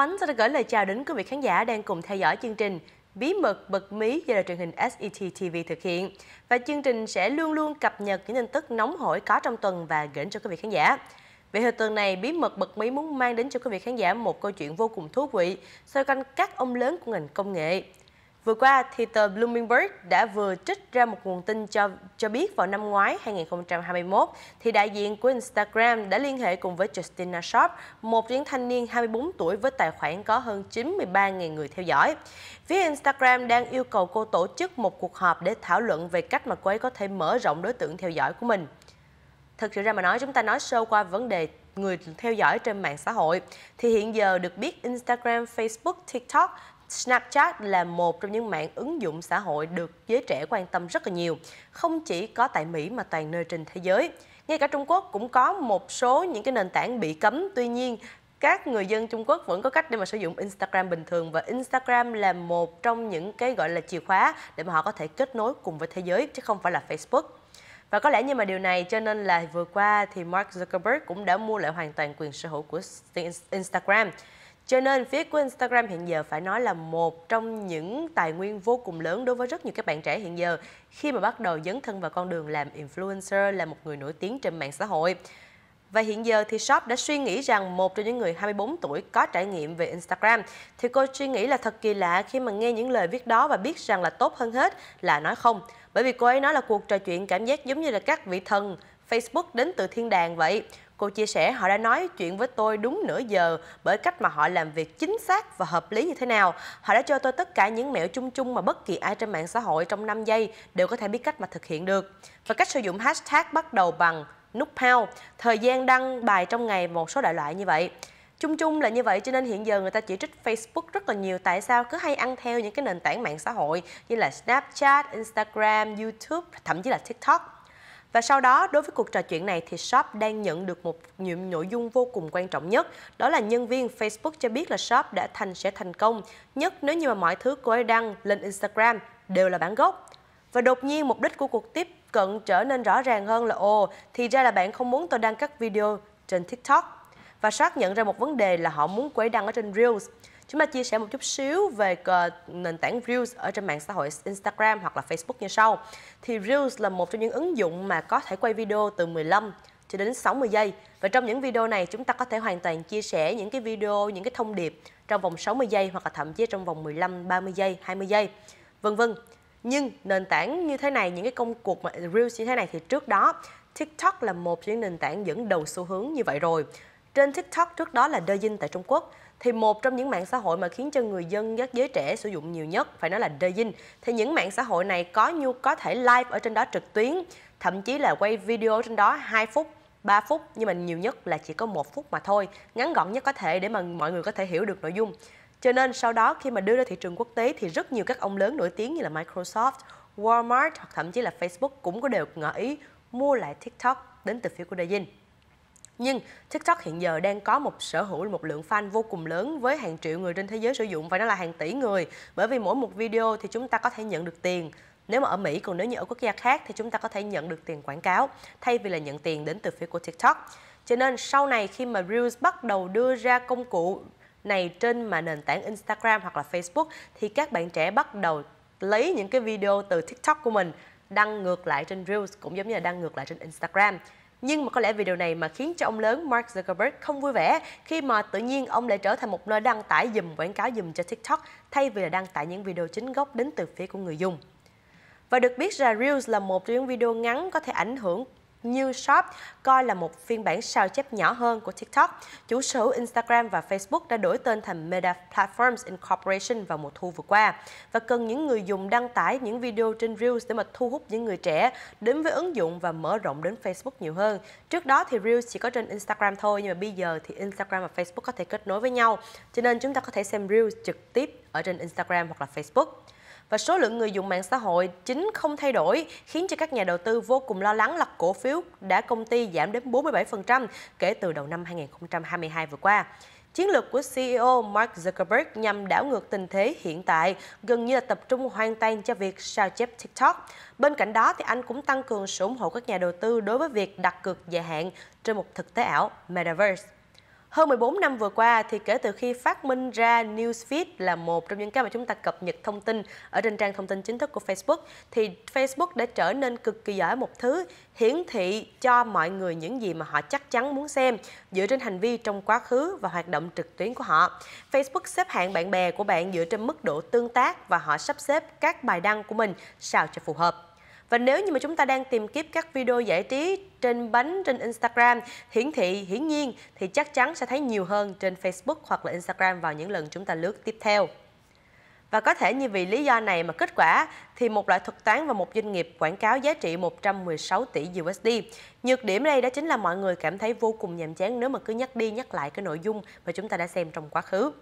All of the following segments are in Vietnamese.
Ánh xin gửi lời chào đến quý vị khán giả đang cùng theo dõi chương trình Bí mật bật mí do đài truyền hình SET TV thực hiện. Và chương trình sẽ luôn luôn cập nhật những tin tức nóng hổi có trong tuần và gửi cho quý vị khán giả. Vậy hồi tuần này, Bí mật bật mí muốn mang đến cho quý vị khán giả một câu chuyện vô cùng thú vị xoay quanh các ông lớn của ngành công nghệ. Vừa qua, thì tờ Bloomberg đã vừa trích ra một nguồn tin cho cho biết vào năm ngoái 2021, thì đại diện của Instagram đã liên hệ cùng với Justina Sharp, một diễn thanh niên 24 tuổi với tài khoản có hơn 93.000 người theo dõi. Phía Instagram đang yêu cầu cô tổ chức một cuộc họp để thảo luận về cách mà cô ấy có thể mở rộng đối tượng theo dõi của mình. Thực sự ra mà nói, chúng ta nói sơ qua vấn đề người theo dõi trên mạng xã hội thì hiện giờ được biết Instagram, Facebook, TikTok Snapchat là một trong những mạng ứng dụng xã hội được giới trẻ quan tâm rất là nhiều, không chỉ có tại Mỹ mà toàn nơi trên thế giới. Ngay cả Trung Quốc cũng có một số những cái nền tảng bị cấm, tuy nhiên các người dân Trung Quốc vẫn có cách để mà sử dụng Instagram bình thường và Instagram là một trong những cái gọi là chìa khóa để mà họ có thể kết nối cùng với thế giới chứ không phải là Facebook. Và có lẽ như mà điều này cho nên là vừa qua thì Mark Zuckerberg cũng đã mua lại hoàn toàn quyền sở hữu của Instagram. Cho nên phía của Instagram hiện giờ phải nói là một trong những tài nguyên vô cùng lớn đối với rất nhiều các bạn trẻ hiện giờ khi mà bắt đầu dấn thân vào con đường làm influencer, là một người nổi tiếng trên mạng xã hội. Và hiện giờ thì shop đã suy nghĩ rằng một trong những người 24 tuổi có trải nghiệm về Instagram thì cô suy nghĩ là thật kỳ lạ khi mà nghe những lời viết đó và biết rằng là tốt hơn hết là nói không. Bởi vì cô ấy nói là cuộc trò chuyện cảm giác giống như là các vị thần Facebook đến từ thiên đàng vậy. Cô chia sẻ họ đã nói chuyện với tôi đúng nửa giờ bởi cách mà họ làm việc chính xác và hợp lý như thế nào. Họ đã cho tôi tất cả những mẹo chung chung mà bất kỳ ai trên mạng xã hội trong 5 giây đều có thể biết cách mà thực hiện được. Và cách sử dụng hashtag bắt đầu bằng nút pound, thời gian đăng bài trong ngày một số đại loại như vậy. Chung chung là như vậy cho nên hiện giờ người ta chỉ trích Facebook rất là nhiều tại sao cứ hay ăn theo những cái nền tảng mạng xã hội như là Snapchat, Instagram, YouTube, thậm chí là TikTok. Và sau đó, đối với cuộc trò chuyện này thì shop đang nhận được một nhiệm nội dung vô cùng quan trọng nhất, đó là nhân viên Facebook cho biết là shop đã thành sẽ thành công, nhất nếu như mà mọi thứ cô ấy đăng lên Instagram đều là bản gốc. Và đột nhiên mục đích của cuộc tiếp cận trở nên rõ ràng hơn là ồ, thì ra là bạn không muốn tôi đăng các video trên TikTok. Và Shop nhận ra một vấn đề là họ muốn quấy đăng ở trên Reels. Chúng ta chia sẻ một chút xíu về ờ, nền tảng Reels ở trên mạng xã hội Instagram hoặc là Facebook như sau. Thì Reels là một trong những ứng dụng mà có thể quay video từ 15 cho đến 60 giây. Và trong những video này chúng ta có thể hoàn toàn chia sẻ những cái video, những cái thông điệp trong vòng 60 giây hoặc là thậm chí trong vòng 15, 30 giây, 20 giây, vân vân. Nhưng nền tảng như thế này, những cái công cuộc mà Reels như thế này thì trước đó TikTok là một trong những nền tảng dẫn đầu xu hướng như vậy rồi. Trên TikTok trước đó là Douyin tại Trung Quốc thì một trong những mạng xã hội mà khiến cho người dân các giới trẻ sử dụng nhiều nhất phải nói là Douyin. Thì những mạng xã hội này có nhu có thể live ở trên đó trực tuyến, thậm chí là quay video trên đó 2 phút 3 phút nhưng mà nhiều nhất là chỉ có một phút mà thôi ngắn gọn nhất có thể để mà mọi người có thể hiểu được nội dung cho nên sau đó khi mà đưa ra thị trường quốc tế thì rất nhiều các ông lớn nổi tiếng như là Microsoft, Walmart hoặc thậm chí là Facebook cũng có đều ngỏ ý mua lại TikTok đến từ phía của Douyin. Nhưng TikTok hiện giờ đang có một sở hữu một lượng fan vô cùng lớn với hàng triệu người trên thế giới sử dụng và nó là hàng tỷ người. Bởi vì mỗi một video thì chúng ta có thể nhận được tiền nếu mà ở Mỹ còn nếu như ở quốc gia khác thì chúng ta có thể nhận được tiền quảng cáo thay vì là nhận tiền đến từ phía của TikTok. Cho nên sau này khi mà Reels bắt đầu đưa ra công cụ này trên mà nền tảng Instagram hoặc là Facebook thì các bạn trẻ bắt đầu lấy những cái video từ TikTok của mình đăng ngược lại trên Reels cũng giống như là đăng ngược lại trên Instagram. Nhưng mà có lẽ vì điều này mà khiến cho ông lớn Mark Zuckerberg không vui vẻ khi mà tự nhiên ông lại trở thành một nơi đăng tải dùm quảng cáo dùm cho TikTok thay vì là đăng tải những video chính gốc đến từ phía của người dùng. Và được biết là Reels là một trong những video ngắn có thể ảnh hưởng như Shop coi là một phiên bản sao chép nhỏ hơn của TikTok. Chủ sở Instagram và Facebook đã đổi tên thành Meta Platforms Incorporation vào mùa thu vừa qua và cần những người dùng đăng tải những video trên Reels để mà thu hút những người trẻ đến với ứng dụng và mở rộng đến Facebook nhiều hơn. Trước đó thì Reels chỉ có trên Instagram thôi nhưng mà bây giờ thì Instagram và Facebook có thể kết nối với nhau. Cho nên chúng ta có thể xem Reels trực tiếp ở trên Instagram hoặc là Facebook và số lượng người dùng mạng xã hội chính không thay đổi khiến cho các nhà đầu tư vô cùng lo lắng là cổ phiếu đã công ty giảm đến 47% kể từ đầu năm 2022 vừa qua. Chiến lược của CEO Mark Zuckerberg nhằm đảo ngược tình thế hiện tại, gần như là tập trung hoàn toàn cho việc sao chép TikTok. Bên cạnh đó, thì anh cũng tăng cường sự ủng hộ các nhà đầu tư đối với việc đặt cược dài hạn trên một thực tế ảo Metaverse. Hơn 14 năm vừa qua thì kể từ khi phát minh ra Newsfeed là một trong những cái mà chúng ta cập nhật thông tin ở trên trang thông tin chính thức của Facebook thì Facebook đã trở nên cực kỳ giỏi một thứ hiển thị cho mọi người những gì mà họ chắc chắn muốn xem dựa trên hành vi trong quá khứ và hoạt động trực tuyến của họ. Facebook xếp hạng bạn bè của bạn dựa trên mức độ tương tác và họ sắp xếp các bài đăng của mình sao cho phù hợp. Và nếu như mà chúng ta đang tìm kiếm các video giải trí trên bánh trên Instagram hiển thị hiển nhiên thì chắc chắn sẽ thấy nhiều hơn trên Facebook hoặc là Instagram vào những lần chúng ta lướt tiếp theo. Và có thể như vì lý do này mà kết quả thì một loại thuật toán và một doanh nghiệp quảng cáo giá trị 116 tỷ USD. Nhược điểm đây đó chính là mọi người cảm thấy vô cùng nhàm chán nếu mà cứ nhắc đi nhắc lại cái nội dung mà chúng ta đã xem trong quá khứ.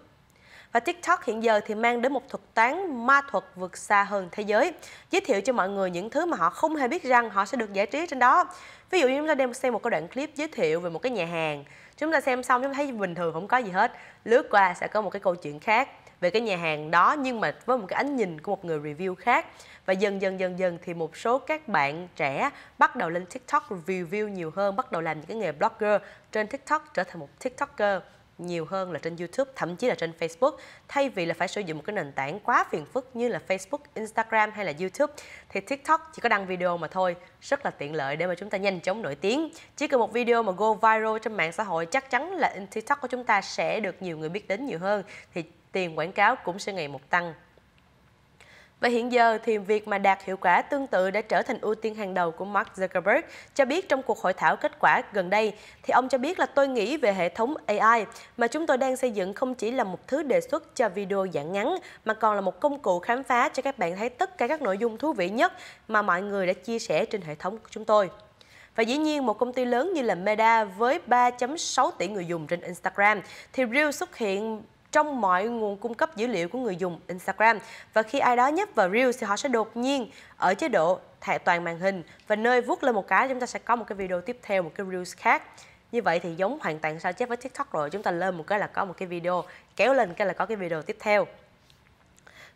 Và TikTok hiện giờ thì mang đến một thuật toán ma thuật vượt xa hơn thế giới, giới thiệu cho mọi người những thứ mà họ không hề biết rằng họ sẽ được giải trí trên đó. Ví dụ như chúng ta đem xem một cái đoạn clip giới thiệu về một cái nhà hàng, chúng ta xem xong chúng ta thấy bình thường không có gì hết, lướt qua sẽ có một cái câu chuyện khác về cái nhà hàng đó nhưng mà với một cái ánh nhìn của một người review khác và dần dần dần dần thì một số các bạn trẻ bắt đầu lên TikTok review nhiều hơn, bắt đầu làm những cái nghề blogger trên TikTok trở thành một TikToker nhiều hơn là trên YouTube, thậm chí là trên Facebook. Thay vì là phải sử dụng một cái nền tảng quá phiền phức như là Facebook, Instagram hay là YouTube thì TikTok chỉ có đăng video mà thôi, rất là tiện lợi để mà chúng ta nhanh chóng nổi tiếng. Chỉ cần một video mà go viral trên mạng xã hội chắc chắn là TikTok của chúng ta sẽ được nhiều người biết đến nhiều hơn thì tiền quảng cáo cũng sẽ ngày một tăng và hiện giờ thì việc mà đạt hiệu quả tương tự đã trở thành ưu tiên hàng đầu của Mark Zuckerberg cho biết trong cuộc hội thảo kết quả gần đây thì ông cho biết là tôi nghĩ về hệ thống AI mà chúng tôi đang xây dựng không chỉ là một thứ đề xuất cho video dạng ngắn mà còn là một công cụ khám phá cho các bạn thấy tất cả các nội dung thú vị nhất mà mọi người đã chia sẻ trên hệ thống của chúng tôi. Và dĩ nhiên một công ty lớn như là Meta với 3.6 tỷ người dùng trên Instagram thì Reel xuất hiện trong mọi nguồn cung cấp dữ liệu của người dùng Instagram. Và khi ai đó nhấp vào Reels thì họ sẽ đột nhiên ở chế độ thẻ toàn màn hình và nơi vuốt lên một cái chúng ta sẽ có một cái video tiếp theo, một cái Reels khác. Như vậy thì giống hoàn toàn sao chép với TikTok rồi, chúng ta lên một cái là có một cái video, kéo lên cái là có cái video tiếp theo.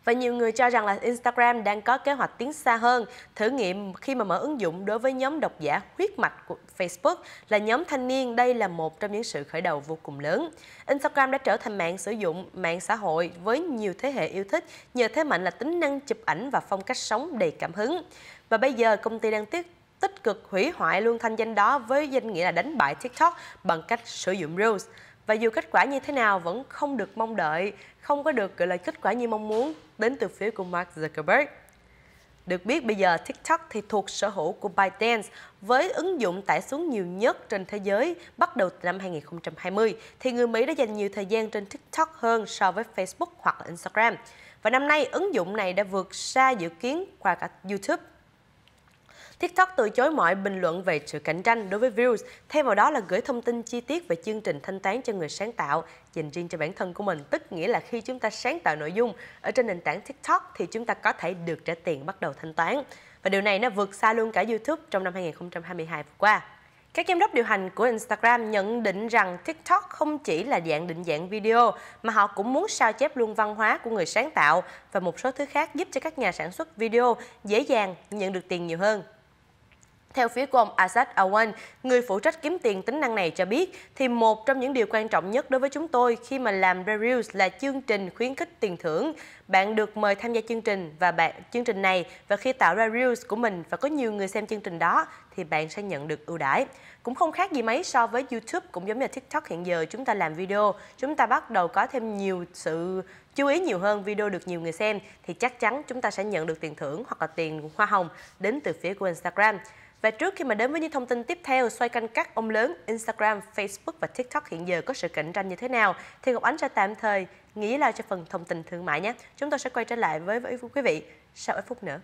Và nhiều người cho rằng là Instagram đang có kế hoạch tiến xa hơn, thử nghiệm khi mà mở ứng dụng đối với nhóm độc giả huyết mạch của Facebook là nhóm thanh niên. Đây là một trong những sự khởi đầu vô cùng lớn. Instagram đã trở thành mạng sử dụng mạng xã hội với nhiều thế hệ yêu thích nhờ thế mạnh là tính năng chụp ảnh và phong cách sống đầy cảm hứng. Và bây giờ công ty đang tiếp tích cực hủy hoại luôn thanh danh đó với danh nghĩa là đánh bại TikTok bằng cách sử dụng Reels. Và dù kết quả như thế nào vẫn không được mong đợi, không có được gọi là kết quả như mong muốn đến từ phía của Mark Zuckerberg. Được biết bây giờ TikTok thì thuộc sở hữu của ByteDance với ứng dụng tải xuống nhiều nhất trên thế giới bắt đầu từ năm 2020 thì người Mỹ đã dành nhiều thời gian trên TikTok hơn so với Facebook hoặc là Instagram. Và năm nay ứng dụng này đã vượt xa dự kiến qua cả YouTube. TikTok từ chối mọi bình luận về sự cạnh tranh đối với views, thay vào đó là gửi thông tin chi tiết về chương trình thanh toán cho người sáng tạo dành riêng cho bản thân của mình. Tức nghĩa là khi chúng ta sáng tạo nội dung ở trên nền tảng TikTok thì chúng ta có thể được trả tiền bắt đầu thanh toán. Và điều này nó vượt xa luôn cả YouTube trong năm 2022 vừa qua. Các giám đốc điều hành của Instagram nhận định rằng TikTok không chỉ là dạng định dạng video mà họ cũng muốn sao chép luôn văn hóa của người sáng tạo và một số thứ khác giúp cho các nhà sản xuất video dễ dàng nhận được tiền nhiều hơn. Theo phía của ông Azad Awan, người phụ trách kiếm tiền tính năng này cho biết, thì một trong những điều quan trọng nhất đối với chúng tôi khi mà làm reviews là chương trình khuyến khích tiền thưởng. Bạn được mời tham gia chương trình và bạn chương trình này và khi tạo ra reels của mình và có nhiều người xem chương trình đó thì bạn sẽ nhận được ưu đãi. Cũng không khác gì mấy so với YouTube cũng giống như TikTok hiện giờ chúng ta làm video, chúng ta bắt đầu có thêm nhiều sự chú ý nhiều hơn video được nhiều người xem thì chắc chắn chúng ta sẽ nhận được tiền thưởng hoặc là tiền hoa hồng đến từ phía của Instagram. Và trước khi mà đến với những thông tin tiếp theo xoay canh các ông lớn Instagram, Facebook và TikTok hiện giờ có sự cạnh tranh như thế nào thì Ngọc Ánh sẽ tạm thời nghỉ lao cho phần thông tin thương mại nhé. Chúng tôi sẽ quay trở lại với, với quý vị sau ít phút nữa.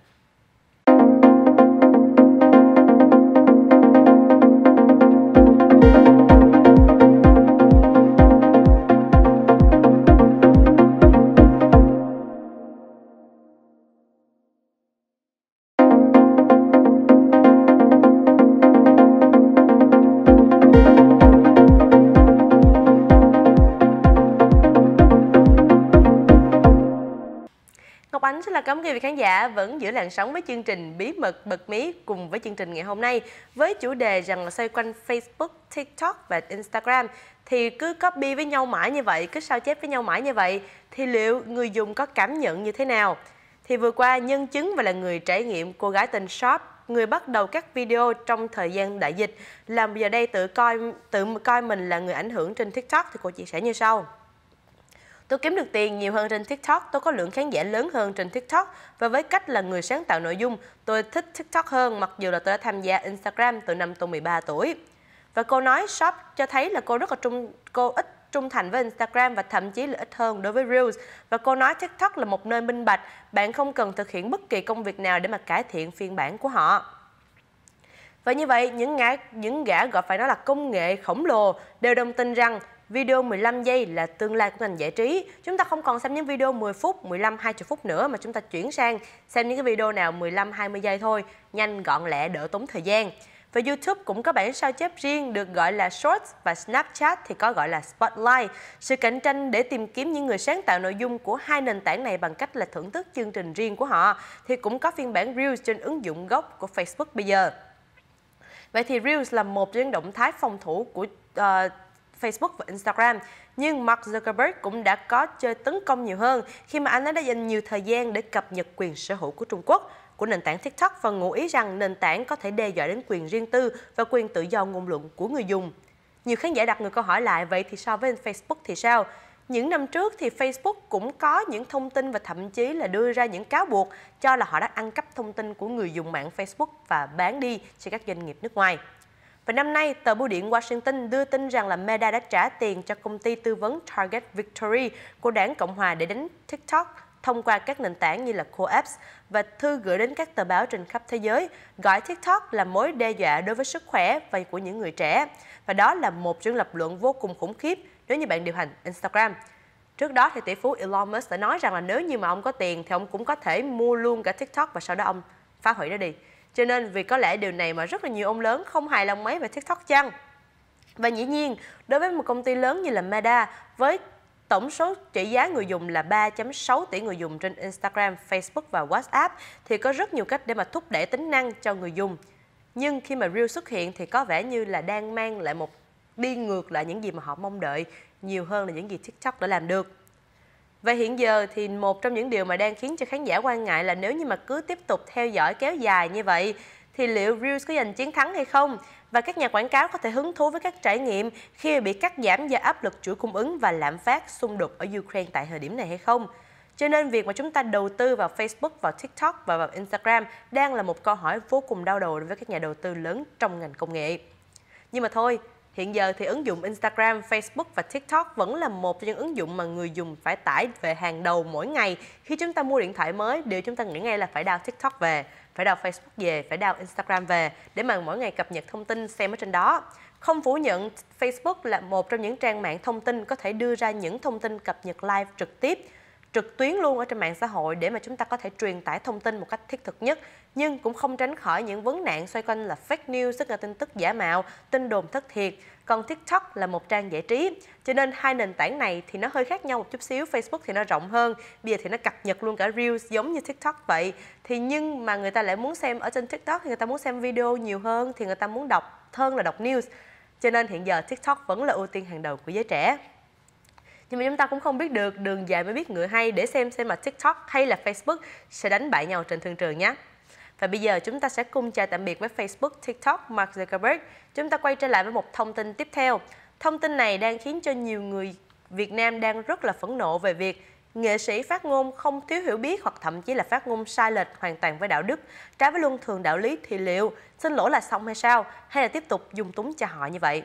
Ngọc Ánh xin là cảm ơn quý vị khán giả vẫn giữ làn sóng với chương trình Bí mật bật mí cùng với chương trình ngày hôm nay với chủ đề rằng là xoay quanh Facebook, TikTok và Instagram thì cứ copy với nhau mãi như vậy, cứ sao chép với nhau mãi như vậy thì liệu người dùng có cảm nhận như thế nào? Thì vừa qua nhân chứng và là người trải nghiệm cô gái tên Shop người bắt đầu các video trong thời gian đại dịch làm giờ đây tự coi tự coi mình là người ảnh hưởng trên TikTok thì cô chia sẻ như sau. Tôi kiếm được tiền nhiều hơn trên TikTok, tôi có lượng khán giả lớn hơn trên TikTok và với cách là người sáng tạo nội dung, tôi thích TikTok hơn mặc dù là tôi đã tham gia Instagram từ năm tôi 13 tuổi. Và cô nói shop cho thấy là cô rất là trung cô ít trung thành với Instagram và thậm chí là ít hơn đối với Reels. Và cô nói TikTok là một nơi minh bạch, bạn không cần thực hiện bất kỳ công việc nào để mà cải thiện phiên bản của họ. Và như vậy, những ngã những gã gọi phải nói là công nghệ khổng lồ đều đồng tin rằng video 15 giây là tương lai của ngành giải trí. Chúng ta không còn xem những video 10 phút, 15, 20 phút nữa mà chúng ta chuyển sang xem những cái video nào 15, 20 giây thôi, nhanh gọn lẹ đỡ tốn thời gian. Và YouTube cũng có bản sao chép riêng được gọi là Shorts và Snapchat thì có gọi là Spotlight. Sự cạnh tranh để tìm kiếm những người sáng tạo nội dung của hai nền tảng này bằng cách là thưởng thức chương trình riêng của họ thì cũng có phiên bản Reels trên ứng dụng gốc của Facebook bây giờ. Vậy thì Reels là một trong những động thái phòng thủ của uh, Facebook và Instagram. Nhưng Mark Zuckerberg cũng đã có chơi tấn công nhiều hơn khi mà anh ấy đã dành nhiều thời gian để cập nhật quyền sở hữu của Trung Quốc của nền tảng TikTok và ngụ ý rằng nền tảng có thể đe dọa đến quyền riêng tư và quyền tự do ngôn luận của người dùng. Nhiều khán giả đặt người câu hỏi lại vậy thì so với Facebook thì sao? Những năm trước thì Facebook cũng có những thông tin và thậm chí là đưa ra những cáo buộc cho là họ đã ăn cắp thông tin của người dùng mạng Facebook và bán đi cho các doanh nghiệp nước ngoài. Và năm nay, tờ bưu điện Washington đưa tin rằng là Meta đã trả tiền cho công ty tư vấn Target Victory của đảng Cộng hòa để đánh TikTok thông qua các nền tảng như là Coapps và thư gửi đến các tờ báo trên khắp thế giới, gọi TikTok là mối đe dọa đối với sức khỏe và của những người trẻ. Và đó là một trường lập luận vô cùng khủng khiếp nếu như bạn điều hành Instagram. Trước đó thì tỷ phú Elon Musk đã nói rằng là nếu như mà ông có tiền thì ông cũng có thể mua luôn cả TikTok và sau đó ông phá hủy nó đi. Cho nên vì có lẽ điều này mà rất là nhiều ông lớn không hài lòng mấy về TikTok chăng? Và dĩ nhiên, đối với một công ty lớn như là Meta, với tổng số trị giá người dùng là 3.6 tỷ người dùng trên Instagram, Facebook và WhatsApp thì có rất nhiều cách để mà thúc đẩy tính năng cho người dùng. Nhưng khi mà Reel xuất hiện thì có vẻ như là đang mang lại một đi ngược lại những gì mà họ mong đợi nhiều hơn là những gì TikTok đã làm được. Và hiện giờ thì một trong những điều mà đang khiến cho khán giả quan ngại là nếu như mà cứ tiếp tục theo dõi kéo dài như vậy thì liệu Reels có giành chiến thắng hay không? Và các nhà quảng cáo có thể hứng thú với các trải nghiệm khi bị cắt giảm do áp lực chuỗi cung ứng và lạm phát xung đột ở Ukraine tại thời điểm này hay không? Cho nên việc mà chúng ta đầu tư vào Facebook, vào TikTok và vào Instagram đang là một câu hỏi vô cùng đau đầu đối với các nhà đầu tư lớn trong ngành công nghệ. Nhưng mà thôi, Hiện giờ thì ứng dụng Instagram, Facebook và TikTok vẫn là một trong những ứng dụng mà người dùng phải tải về hàng đầu mỗi ngày. Khi chúng ta mua điện thoại mới, điều chúng ta nghĩ ngay là phải đào TikTok về, phải đào Facebook về, phải đào Instagram về để mà mỗi ngày cập nhật thông tin xem ở trên đó. Không phủ nhận Facebook là một trong những trang mạng thông tin có thể đưa ra những thông tin cập nhật live trực tiếp trực tuyến luôn ở trên mạng xã hội để mà chúng ta có thể truyền tải thông tin một cách thiết thực nhất nhưng cũng không tránh khỏi những vấn nạn xoay quanh là fake news tức là tin tức giả mạo tin đồn thất thiệt còn TikTok là một trang giải trí cho nên hai nền tảng này thì nó hơi khác nhau một chút xíu Facebook thì nó rộng hơn bây giờ thì nó cập nhật luôn cả Reels giống như TikTok vậy thì nhưng mà người ta lại muốn xem ở trên TikTok thì người ta muốn xem video nhiều hơn thì người ta muốn đọc hơn là đọc news cho nên hiện giờ TikTok vẫn là ưu tiên hàng đầu của giới trẻ nhưng mà chúng ta cũng không biết được đường dài mới biết ngựa hay để xem xem mà tiktok hay là facebook sẽ đánh bại nhau trên thương trường nhé và bây giờ chúng ta sẽ cùng chào tạm biệt với Facebook, TikTok, Mark Zuckerberg. Chúng ta quay trở lại với một thông tin tiếp theo. Thông tin này đang khiến cho nhiều người Việt Nam đang rất là phẫn nộ về việc nghệ sĩ phát ngôn không thiếu hiểu biết hoặc thậm chí là phát ngôn sai lệch hoàn toàn với đạo đức, trái với luân thường đạo lý thì liệu xin lỗi là xong hay sao, hay là tiếp tục dùng túng cho họ như vậy?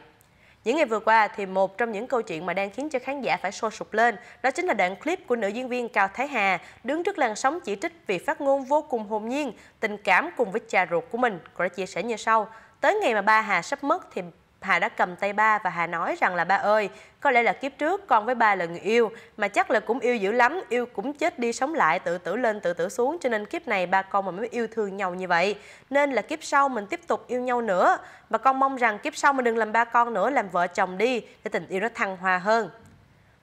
Những ngày vừa qua thì một trong những câu chuyện mà đang khiến cho khán giả phải sôi sục lên đó chính là đoạn clip của nữ diễn viên Cao Thái Hà đứng trước làn sóng chỉ trích vì phát ngôn vô cùng hồn nhiên, tình cảm cùng với cha ruột của mình. Cô đã chia sẻ như sau, tới ngày mà ba Hà sắp mất thì Hà đã cầm tay ba và Hà nói rằng là ba ơi, có lẽ là kiếp trước con với ba là người yêu, mà chắc là cũng yêu dữ lắm, yêu cũng chết đi sống lại, tự tử lên tự tử xuống, cho nên kiếp này ba con mà mới yêu thương nhau như vậy. Nên là kiếp sau mình tiếp tục yêu nhau nữa, và con mong rằng kiếp sau mình đừng làm ba con nữa, làm vợ chồng đi, để tình yêu nó thăng hoa hơn.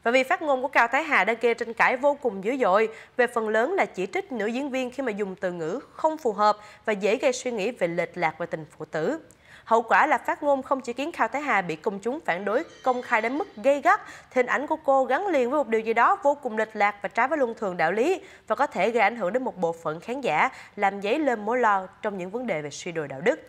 Và vì phát ngôn của Cao Thái Hà đã gây tranh cãi vô cùng dữ dội về phần lớn là chỉ trích nữ diễn viên khi mà dùng từ ngữ không phù hợp và dễ gây suy nghĩ về lệch lạc về tình phụ tử. Hậu quả là phát ngôn không chỉ khiến cao Thái Hà bị công chúng phản đối công khai đến mức gây gắt, hình ảnh của cô gắn liền với một điều gì đó vô cùng lệch lạc và trái với luân thường đạo lý và có thể gây ảnh hưởng đến một bộ phận khán giả, làm dấy lên mối lo trong những vấn đề về suy đồi đạo đức.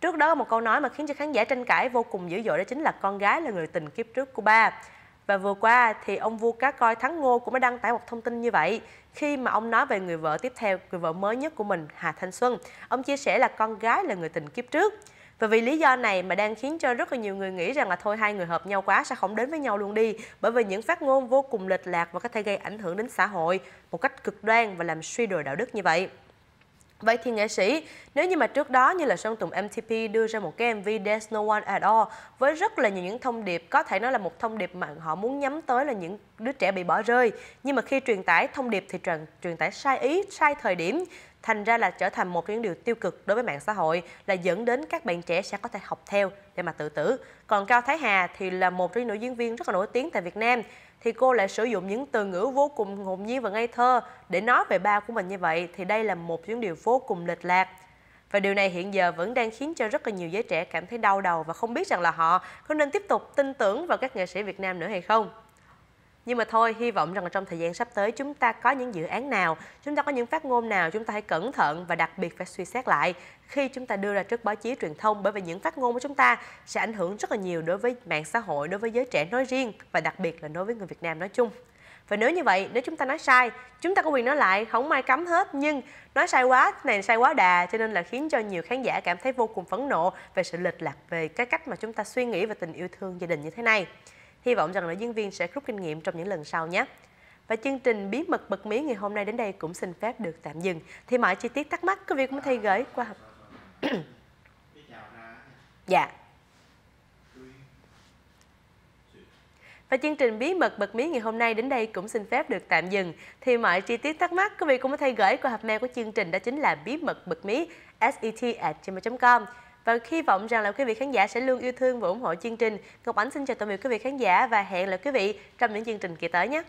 Trước đó một câu nói mà khiến cho khán giả tranh cãi vô cùng dữ dội đó chính là con gái là người tình kiếp trước của ba. Và vừa qua thì ông vua cá coi Thắng Ngô cũng đã đăng tải một thông tin như vậy khi mà ông nói về người vợ tiếp theo, người vợ mới nhất của mình Hà Thanh Xuân. Ông chia sẻ là con gái là người tình kiếp trước. Và vì lý do này mà đang khiến cho rất là nhiều người nghĩ rằng là thôi hai người hợp nhau quá sẽ không đến với nhau luôn đi bởi vì những phát ngôn vô cùng lệch lạc và có thể gây ảnh hưởng đến xã hội một cách cực đoan và làm suy đồi đạo đức như vậy. Vậy thì nghệ sĩ, nếu như mà trước đó như là Sơn Tùng MTP đưa ra một cái MV There's No One At All với rất là nhiều những thông điệp, có thể nói là một thông điệp mà họ muốn nhắm tới là những đứa trẻ bị bỏ rơi. Nhưng mà khi truyền tải thông điệp thì truyền, truyền tải sai ý, sai thời điểm, thành ra là trở thành một những điều tiêu cực đối với mạng xã hội là dẫn đến các bạn trẻ sẽ có thể học theo để mà tự tử. Còn Cao Thái Hà thì là một trong những nữ diễn viên rất là nổi tiếng tại Việt Nam thì cô lại sử dụng những từ ngữ vô cùng hồn nhiên và ngây thơ để nói về ba của mình như vậy thì đây là một những điều vô cùng lệch lạc. Và điều này hiện giờ vẫn đang khiến cho rất là nhiều giới trẻ cảm thấy đau đầu và không biết rằng là họ có nên tiếp tục tin tưởng vào các nghệ sĩ Việt Nam nữa hay không. Nhưng mà thôi, hy vọng rằng trong thời gian sắp tới chúng ta có những dự án nào, chúng ta có những phát ngôn nào, chúng ta hãy cẩn thận và đặc biệt phải suy xét lại khi chúng ta đưa ra trước báo chí truyền thông bởi vì những phát ngôn của chúng ta sẽ ảnh hưởng rất là nhiều đối với mạng xã hội, đối với giới trẻ nói riêng và đặc biệt là đối với người Việt Nam nói chung. Và nếu như vậy, nếu chúng ta nói sai, chúng ta có quyền nói lại, không ai cấm hết. Nhưng nói sai quá, này sai quá đà, cho nên là khiến cho nhiều khán giả cảm thấy vô cùng phẫn nộ về sự lệch lạc về cái cách mà chúng ta suy nghĩ về tình yêu thương gia đình như thế này. Hy vọng rằng nữ diễn viên sẽ rút kinh nghiệm trong những lần sau nhé. Và chương trình Bí mật bật mí ngày hôm nay đến đây cũng xin phép được tạm dừng. Thì mọi chi tiết thắc mắc quý vị cũng có thể gửi qua hộp. Dạ. Và chương trình bí mật bật mí ngày hôm nay đến đây cũng xin phép được tạm dừng. Thì mọi chi tiết thắc mắc quý vị cũng có thể gửi qua hộp mail của chương trình đó chính là bí mật bật mí set@gmail.com và hy vọng rằng là quý vị khán giả sẽ luôn yêu thương và ủng hộ chương trình. Ngọc Ánh xin chào tạm biệt quý vị khán giả và hẹn lại quý vị trong những chương trình kỳ tới nhé.